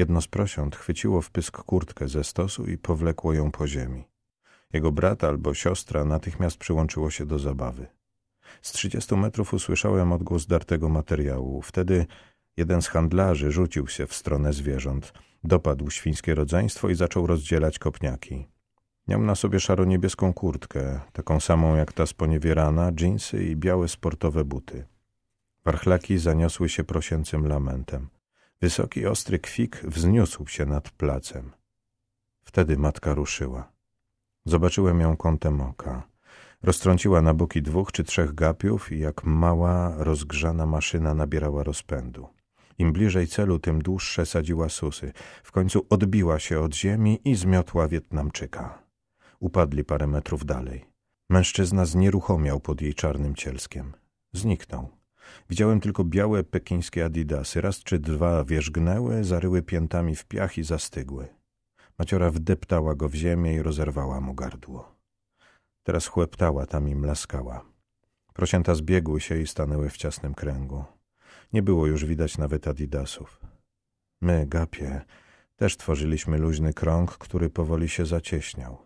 Jedno z prosiąt chwyciło w pysk kurtkę ze stosu i powlekło ją po ziemi. Jego brat albo siostra natychmiast przyłączyło się do zabawy. Z trzydziestu metrów usłyszałem odgłos dartego materiału. Wtedy jeden z handlarzy rzucił się w stronę zwierząt. Dopadł świńskie rodzeństwo i zaczął rozdzielać kopniaki. Miał na sobie szaro-niebieską kurtkę, taką samą jak ta sponiewierana, dżinsy i białe sportowe buty. Warchlaki zaniosły się prosięcym lamentem. Wysoki, ostry kwik wzniósł się nad placem. Wtedy matka ruszyła. Zobaczyłem ją kątem oka. Roztrąciła na boki dwóch czy trzech gapiów i jak mała, rozgrzana maszyna nabierała rozpędu. Im bliżej celu, tym dłuższe sadziła susy. W końcu odbiła się od ziemi i zmiotła Wietnamczyka. Upadli parę metrów dalej. Mężczyzna znieruchomiał pod jej czarnym cielskiem. Zniknął. Widziałem tylko białe pekińskie adidasy. Raz czy dwa wierzgnęły, zaryły piętami w piach i zastygły. Maciora wdeptała go w ziemię i rozerwała mu gardło. Teraz chłeptała tam i mlaskała. Prosięta zbiegły się i stanęły w ciasnym kręgu. Nie było już widać nawet adidasów. My, gapie, też tworzyliśmy luźny krąg, który powoli się zacieśniał.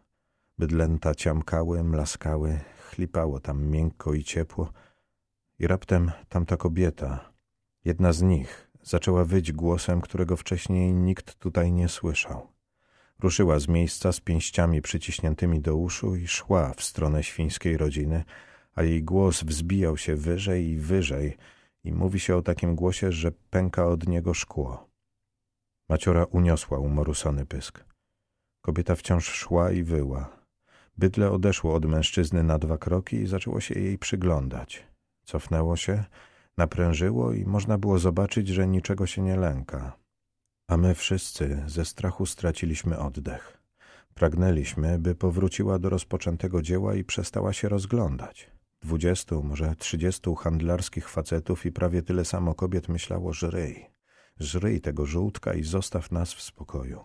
Bydlęta ciamkały, mlaskały, chlipało tam miękko i ciepło, i raptem tamta kobieta, jedna z nich, zaczęła wyć głosem, którego wcześniej nikt tutaj nie słyszał. Ruszyła z miejsca z pięściami przyciśniętymi do uszu i szła w stronę świńskiej rodziny, a jej głos wzbijał się wyżej i wyżej i mówi się o takim głosie, że pęka od niego szkło. Maciora uniosła umorusony pysk. Kobieta wciąż szła i wyła. Bydle odeszło od mężczyzny na dwa kroki i zaczęło się jej przyglądać. Cofnęło się, naprężyło i można było zobaczyć, że niczego się nie lęka. A my wszyscy ze strachu straciliśmy oddech. Pragnęliśmy, by powróciła do rozpoczętego dzieła i przestała się rozglądać. Dwudziestu, może trzydziestu handlarskich facetów i prawie tyle samo kobiet myślało żryj. Żryj tego żółtka i zostaw nas w spokoju.